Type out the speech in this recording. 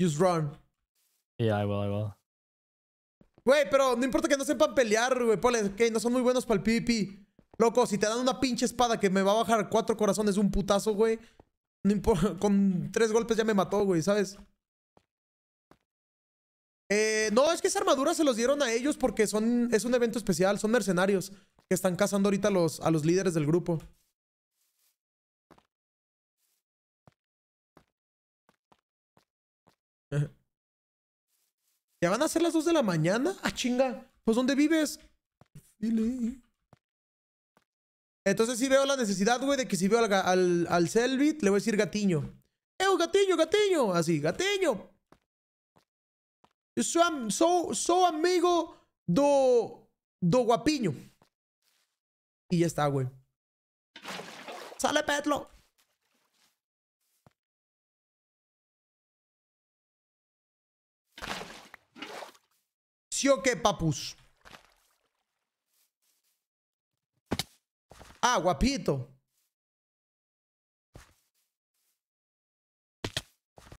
Use run. Yeah, I will, I will. Güey, pero no importa que no sepan pelear, güey. que no son muy buenos para el PvP. Loco, si te dan una pinche espada que me va a bajar cuatro corazones un putazo, güey. No importa, con tres golpes ya me mató, güey, ¿sabes? Eh, no, es que esa armadura se los dieron a ellos porque son, es un evento especial, son mercenarios que están cazando ahorita a los líderes del grupo. ¿Ya van a ser las 2 de la mañana? Ah, chinga. Pues ¿dónde vives? Entonces si veo la necesidad, güey, de que si veo al, al, Selvit, le voy a decir gatiño. ¡Eh, gatiño, gatiño! Así, gatiño. Yo soy, amigo do, do guapiño. Y ya está, güey. ¡Sale, Petlo! que papus. Ah, guapito.